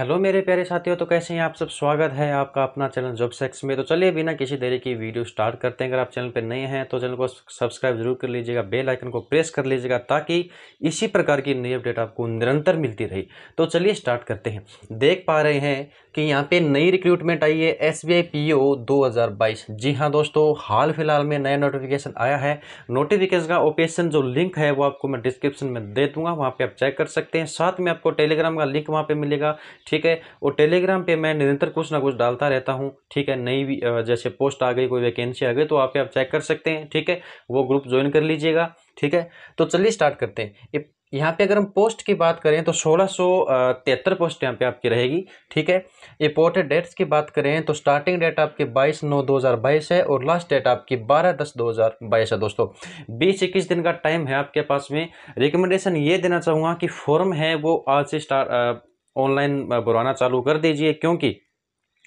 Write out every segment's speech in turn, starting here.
hello मेरे प्यारे साथियों तो कैसे हैं आप सब स्वागत है आपका अपना चैनल जॉब सेक्स में तो चलिए बिना किसी देरी की वीडियो स्टार्ट करते हैं अगर आप चैनल पर नए हैं तो चैनल को सब्सक्राइब जरूर कर लीजिएगा बेल आइकन को प्रेस कर लीजिएगा ताकि इसी प्रकार की नई अपडेट आपको निरंतर मिलती रही तो चलिए स्टार्ट करते हैं देख पा रहे हैं कि यहाँ पे नई रिक्रूटमेंट आई है S B I P O दो हज़ार बाईस जी हाँ दोस्तों हाल फिलहाल में नया नोटिफिकेशन आया है नोटिफिकेशन का ओपेशन जो लिंक है वो आपको मैं डिस्क्रिप्शन में दे दूंगा वहाँ पर आप चेक कर सकते हैं साथ में आपको टेलीग्राम का लिंक वहाँ पर मिलेगा ठीक है और टेलीग्राम पे मैं निरंतर कुछ ना कुछ डालता रहता हूँ ठीक है नई जैसे पोस्ट आ गई कोई वैकेंसी आ गई तो आप आप चेक कर सकते हैं ठीक है वो ग्रुप ज्वाइन कर लीजिएगा ठीक है तो चलिए स्टार्ट करते हैं यहाँ पे अगर हम पोस्ट की बात करें तो सोलह सौ तिहत्तर पोस्ट यहाँ पे आपकी रहेगी ठीक है इम्पोर्टेड डेट्स की बात करें तो स्टार्टिंग डेट आपकी बाईस नौ दो हज़ार बाईस है और लास्ट डेट आपकी बारह दस दो हज़ार बाईस है दोस्तों बीस इक्कीस दिन का टाइम है आपके पास में रिकमेंडेशन ये देना चाहूँगा कि फॉर्म है वो आज से स्टार्ट ऑनलाइन बुलाना चालू कर दीजिए क्योंकि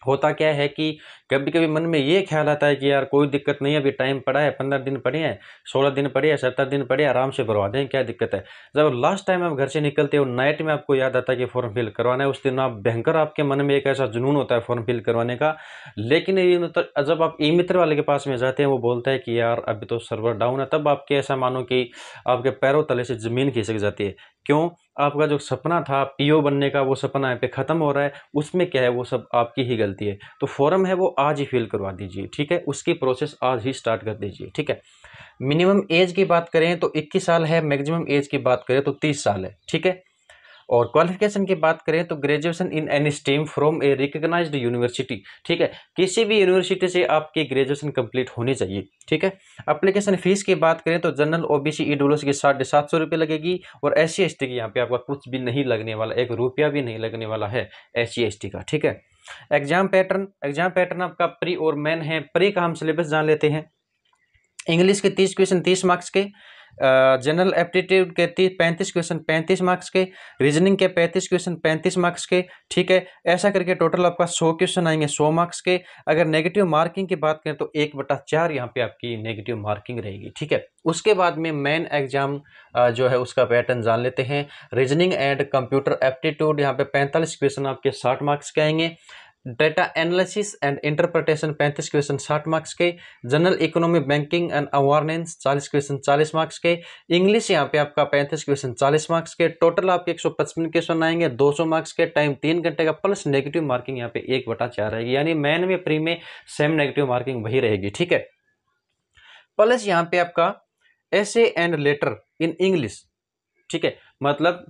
होता क्या है कि कभी कभी मन में ये ख्याल आता है कि यार कोई दिक्कत नहीं है अभी टाइम पड़ा है पंद्रह दिन पड़े हैं सोलह दिन पड़े हैं सत्तर दिन पड़े आराम से भरवा दें क्या दिक्कत है जब लास्ट टाइम आप घर से निकलते हो नाइट में आपको याद आता है कि फॉर्म फिल करवाना है उस दिन आप भयंकर आपके मन में एक ऐसा जुनून होता है फॉर्म फिल करवाने का लेकिन तो जब आप ई मित्र वाले के पास में जाते हैं वो बोलता है कि यार अभी तो सर्वर डाउन है तब आपके ऐसा मानो कि आपके पैरों तले से ज़मीन खींच जाती है क्यों आपका जो सपना था पीओ बनने का वो सपना यहाँ पे ख़त्म हो रहा है उसमें क्या है वो सब आपकी ही गलती है तो फॉर्म है वो आज ही फिल करवा दीजिए ठीक है उसकी प्रोसेस आज ही स्टार्ट कर दीजिए ठीक है मिनिमम एज की बात करें तो इक्कीस साल है मैक्सिमम एज की बात करें तो तीस साल है ठीक है और क्वालिफिकेशन की बात करें तो graduation in any stream from a recognised university ठीक है किसी भी यूनिवर्सिटी से आपकी ग्रेजुएशन कंप्लीट होनी चाहिए ठीक है अप्लीकेशन फ़ीस की बात करें तो general O B C E W की साढ़े सात सौ रुपये लगेगी और एस सी एस टी की यहाँ पर आपका कुछ भी नहीं लगने वाला एक रुपया भी नहीं लगने वाला है एस सी एस टी का ठीक है एग्जाम पैटर्न एग्जाम पैटर्न आपका प्री और मेन है प्री का हम सिलेबस जान लेते हैं इंग्लिश के तीस क्वेश्चन तीस मार्क्स के जनरल एप्टीट्यूड के तीस पैंतीस क्वेश्चन पैंतीस मार्क्स के रीजनिंग के पैंतीस क्वेश्चन पैंतीस मार्क्स के ठीक है ऐसा करके टोटल आपका सौ क्वेश्चन आएंगे सौ मार्क्स के अगर नेगेटिव मार्किंग की बात करें तो एक बटा चार यहाँ पे आपकी नेगेटिव मार्किंग रहेगी ठीक है उसके बाद में मेन एग्जाम जो है उसका पैटर्न जान लेते हैं रीजनिंग एंड कंप्यूटर एप्टीट्यूड यहाँ पे पैंतालीस क्वेश्चन आपके साठ मार्क्स के आएंगे डेटा एनालिसिस एंड इंटरप्रिटेशन पैंतीस क्वेश्चन साठ मार्क्स के general economy banking and awareness चालीस क्वेश्चन चालीस मार्क्स के इंग्लिश यहाँ पे आपका पैंतीस क्वेश्चन चालीस मार्क्स के टोटल आपके एक सौ पचपन क्वेश्चन आएंगे दो सौ मार्क्स के टाइम तीन घंटे का प्लस नेगेटिव मार्किंग यहाँ पे एक बटा चार रहेगी यानी मैन में प्री में सेम नेगेटिव मार्किंग वही रहेगी ठीक है प्लस यहाँ पे आपका essay and letter in English ठीक है मतलब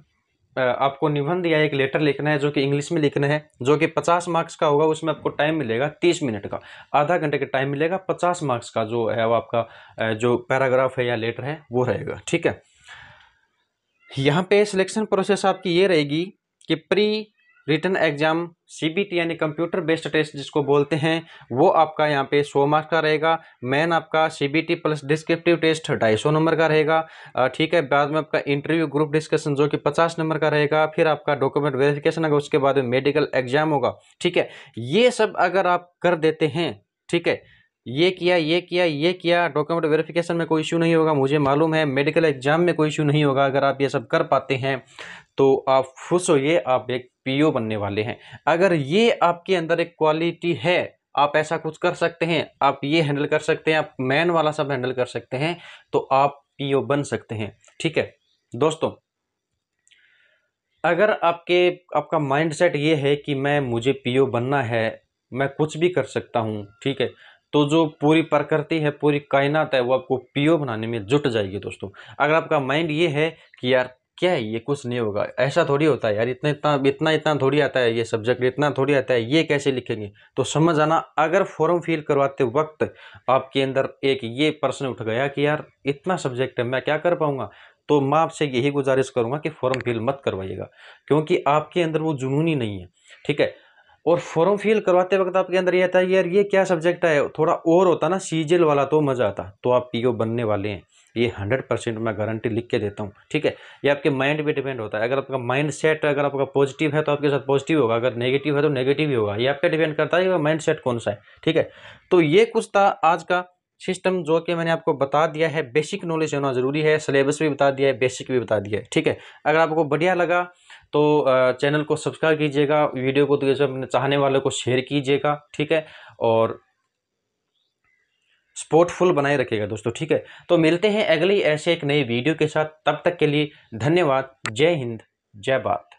आपको निबंध या एक लेटर लिखना है जो कि इंग्लिश में लिखना है जो कि पचास मार्क्स का होगा उसमें आपको टाइम मिलेगा तीस मिनट का आधा घंटे का टाइम मिलेगा पचास मार्क्स का जो है वो आपका जो पैराग्राफ है या लेटर है वो रहेगा ठीक है यहाँ पे सिलेक्शन प्रोसेस आपकी ये रहेगी कि प्री रिटर्न एग्जाम सीबीटी यानी कंप्यूटर बेस्ड टेस्ट जिसको बोलते हैं वो आपका यहाँ पे सौ मार्क्स का रहेगा मेन आपका सीबीटी प्लस डिस्क्रिप्टिव टेस्ट ढाई सौ नंबर का रहेगा ठीक है बाद में आपका इंटरव्यू ग्रुप डिस्कशन जो कि पचास नंबर का रहेगा फिर आपका डॉक्यूमेंट वेरिफिकेशन होगा उसके बाद में मेडिकल एग्जाम होगा ठीक है ये सब अगर आप कर देते हैं ठीक है ये किया ये किया ये किया डॉक्यूमेंट वेरिफिकेशन में कोई इशू नहीं होगा मुझे मालूम है मेडिकल एग्जाम में कोई इशू नहीं होगा अगर आप ये सब कर पाते हैं तो आप खुश होइए आप एक पीओ बनने वाले हैं अगर ये आपके अंदर एक क्वालिटी है आप ऐसा कुछ कर सकते हैं आप ये हैंडल कर सकते हैं आप मैन वाला सब हैंडल कर सकते हैं तो आप पीओ बन सकते हैं ठीक है दोस्तों अगर आपके आपका माइंडसेट ये है कि मैं मुझे पीओ बनना है मैं कुछ भी कर सकता हूँ ठीक है तो जो पूरी प्रकृति है पूरी कायनात है वो आपको पीओ बनाने में जुट जाएगी दोस्तों अगर आपका माइंड ये है कि यार क्या है ये कुछ नहीं होगा ऐसा थोड़ी होता है यार इतना इतना इतना इतना थोड़ी आता है ये सब्जेक्ट इतना थोड़ी आता है ये कैसे लिखेंगे तो समझ आना अगर फॉर्म फिल करवाते वक्त आपके अंदर एक ये प्रश्न उठ गया कि यार इतना सब्जेक्ट है मैं क्या कर पाऊँगा तो मैं आपसे यही गुजारिश करूँगा कि फॉर्म फिल मत करवाइएगा क्योंकि आपके अंदर वो जुनून ही नहीं है ठीक है और फॉर्म फिल करवाते वक्त आपके अंदर ये आता है यार ये क्या सब्जेक्ट है थोड़ा और होता ना सीजल वाला तो मज़ा आता तो आप पीओ बनने वाले हैं ये हंड्रेड परसेंट मैं गारंटी लिख के देता हूँ ठीक है ये आपके माइंड पे डिपेंड होता है अगर आपका माइंड सेट अगर आपका पॉजिटिव है तो आपके साथ पॉजिटिव होगा अगर नेगेटिव है तो नेगेटिव ही होगा ये आप पे डिपेंड करता है कि माइंड सेट कौन सा है ठीक है तो ये कुछ था आज का सिस्टम जो कि मैंने आपको बता दिया है बेसिक नॉलेज होना ज़रूरी है सिलेबस भी बता दिया है बेसिक भी बता दिया है ठीक है अगर आपको बढ़िया लगा तो चैनल को सब्सक्राइब कीजिएगा वीडियो को तो जैसे अपने चाहने वालों को शेयर कीजिएगा ठीक है और स्पोर्टफुल बनाए रखेगा दोस्तों ठीक है तो मिलते हैं अगली ऐसे एक नई वीडियो के साथ तब तक के लिए धन्यवाद जय हिंद जय भारत